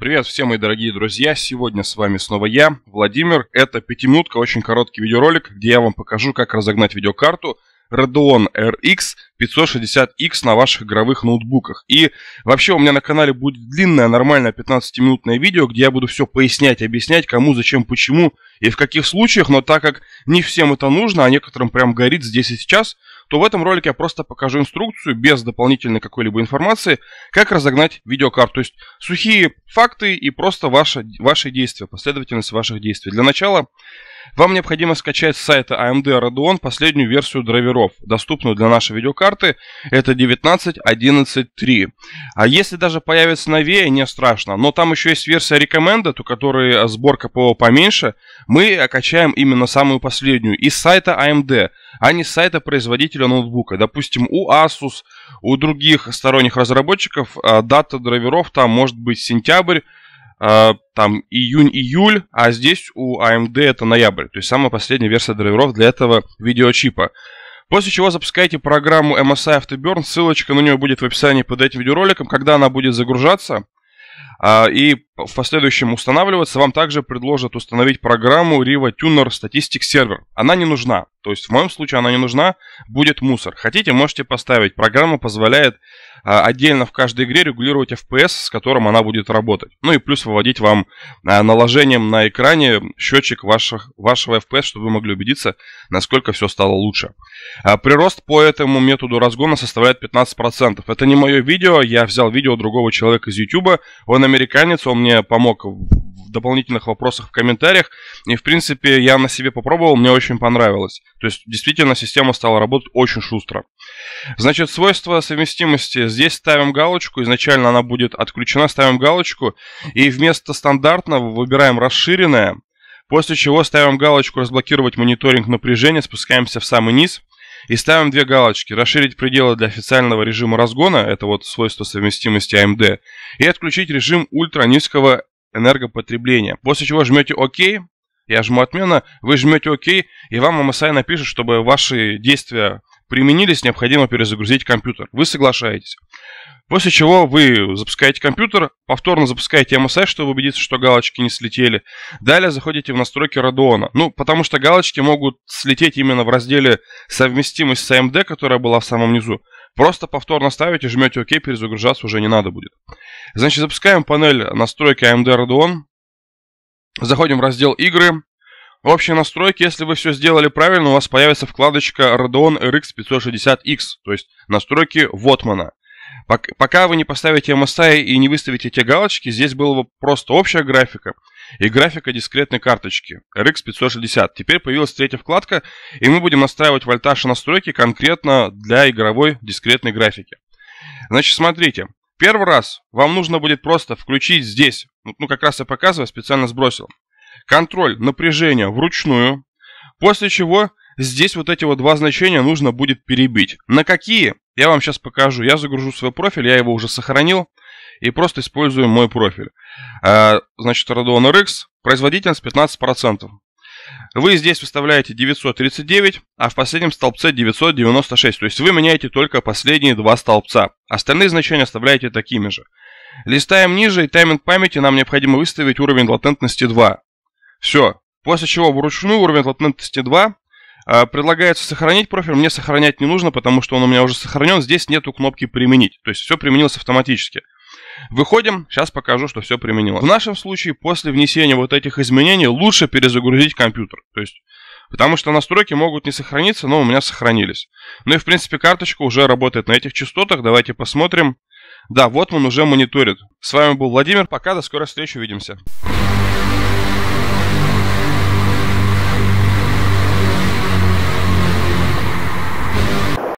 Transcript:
Привет все мои дорогие друзья, сегодня с вами снова я, Владимир. Это пятиминутка, очень короткий видеоролик, где я вам покажу, как разогнать видеокарту Radeon RX 560X на ваших игровых ноутбуках. И вообще у меня на канале будет длинное, нормальное 15-минутное видео, где я буду все пояснять, объяснять, кому, зачем, почему и в каких случаях, но так как не всем это нужно, а некоторым прям горит здесь и сейчас, то в этом ролике я просто покажу инструкцию без дополнительной какой-либо информации, как разогнать видеокарту. То есть сухие факты и просто ваши, ваши действия, последовательность ваших действий. Для начала вам необходимо скачать с сайта AMD а Radeon последнюю версию драйверов, доступную для нашей видеокарты. Это 19.11.3. А если даже появится новее, не страшно. Но там еще есть версия Recommended, у которой э, сборка ПО поменьше. Мы качаем именно самую последнюю из сайта AMD, а, а не с сайта производителя ноутбука. Допустим, у Asus, у других сторонних разработчиков э, дата драйверов там может быть сентябрь, Э, там июнь-июль, а здесь у AMD а это ноябрь, то есть самая последняя версия драйверов для этого видеочипа. После чего запускайте программу MSI Afterburn, ссылочка на нее будет в описании под этим видеороликом. Когда она будет загружаться а, и в последующем устанавливаться, вам также предложат установить программу Riva Tuner Statistics Server. Она не нужна, то есть в моем случае она не нужна, будет мусор. Хотите, можете поставить. Программа позволяет а, отдельно в каждой игре регулировать FPS, с которым она будет работать. Ну и плюс выводить вам а, наложением на экране счетчик ваших, вашего FPS, чтобы вы могли убедиться, насколько все стало лучше. А, прирост по этому методу разгона составляет 15%. Это не мое видео, я взял видео другого человека из YouTube. Он американец, он мне помог дополнительных вопросах в комментариях. И, в принципе, я на себе попробовал, мне очень понравилось. То есть, действительно, система стала работать очень шустро. Значит, свойства совместимости. Здесь ставим галочку. Изначально она будет отключена. Ставим галочку. И вместо стандартного выбираем расширенное. После чего ставим галочку «Разблокировать мониторинг напряжения», спускаемся в самый низ и ставим две галочки. Расширить пределы для официального режима разгона, это вот свойство совместимости AMD, и отключить режим ультра низкого энергопотребления. После чего жмете ОК, я жму отмена, вы жмете ОК, и вам MSI напишет, чтобы ваши действия применились, необходимо перезагрузить компьютер. Вы соглашаетесь. После чего вы запускаете компьютер, повторно запускаете MSI, чтобы убедиться, что галочки не слетели. Далее заходите в настройки Radeon. Ну, потому что галочки могут слететь именно в разделе «Совместимость с AMD», которая была в самом низу. Просто повторно ставите, жмете ОК, перезагружаться уже не надо будет. Значит, запускаем панель настройки AMD Radeon. Заходим в раздел «Игры». общие настройки. если вы все сделали правильно, у вас появится вкладочка Radeon RX 560X, то есть настройки Вотмана. Пока вы не поставите MSI и не выставите те галочки, здесь была бы просто общая графика и графика дискретной карточки RX 560. Теперь появилась третья вкладка, и мы будем настраивать вольтаж и настройки конкретно для игровой дискретной графики. Значит, смотрите. Первый раз вам нужно будет просто включить здесь, ну, ну как раз я показываю, специально сбросил, контроль напряжения вручную, после чего здесь вот эти вот два значения нужно будет перебить. На какие? Я вам сейчас покажу. Я загружу свой профиль, я его уже сохранил и просто использую мой профиль. А, значит, Radeon RX, производительность 15%. Вы здесь выставляете 939, а в последнем столбце 996. То есть вы меняете только последние два столбца. Остальные значения оставляете такими же. Листаем ниже, и тайминг памяти нам необходимо выставить уровень латентности 2. Все. После чего вручную уровень латентности 2 а, предлагается сохранить профиль. Мне сохранять не нужно, потому что он у меня уже сохранен. Здесь нету кнопки «Применить». То есть все применилось автоматически. Выходим, сейчас покажу, что все применилось. В нашем случае после внесения вот этих изменений лучше перезагрузить компьютер. То есть Потому что настройки могут не сохраниться, но у меня сохранились. Ну и в принципе карточка уже работает на этих частотах. Давайте посмотрим. Да, вот он уже мониторит. С вами был Владимир. Пока, до скорой встречи, увидимся.